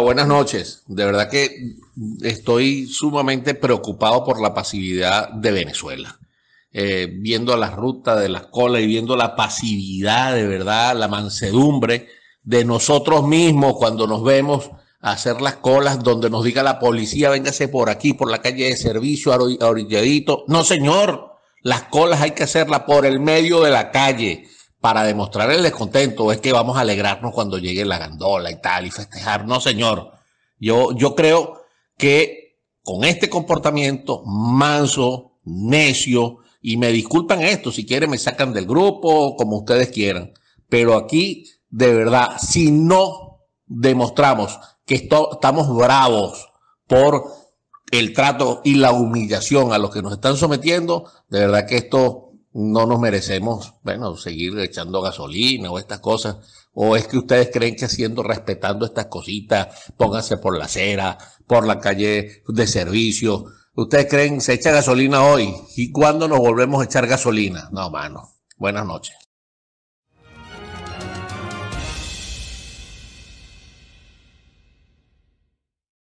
buenas noches. De verdad que estoy sumamente preocupado por la pasividad de Venezuela. Eh, viendo las rutas de las colas y viendo la pasividad, de verdad, la mansedumbre de nosotros mismos cuando nos vemos hacer las colas donde nos diga la policía, véngase por aquí, por la calle de servicio, a No, señor, las colas hay que hacerlas por el medio de la calle para demostrar el descontento, es que vamos a alegrarnos cuando llegue la gandola y tal, y festejar. No, señor. Yo, yo creo que con este comportamiento manso, necio, y me disculpan esto, si quieren me sacan del grupo, como ustedes quieran, pero aquí, de verdad, si no demostramos que estamos bravos por el trato y la humillación a los que nos están sometiendo, de verdad que esto no nos merecemos, bueno, seguir echando gasolina o estas cosas. ¿O es que ustedes creen que haciendo, respetando estas cositas, pónganse por la acera, por la calle de servicio? ¿Ustedes creen se echa gasolina hoy? ¿Y cuándo nos volvemos a echar gasolina? No, mano. Buenas noches.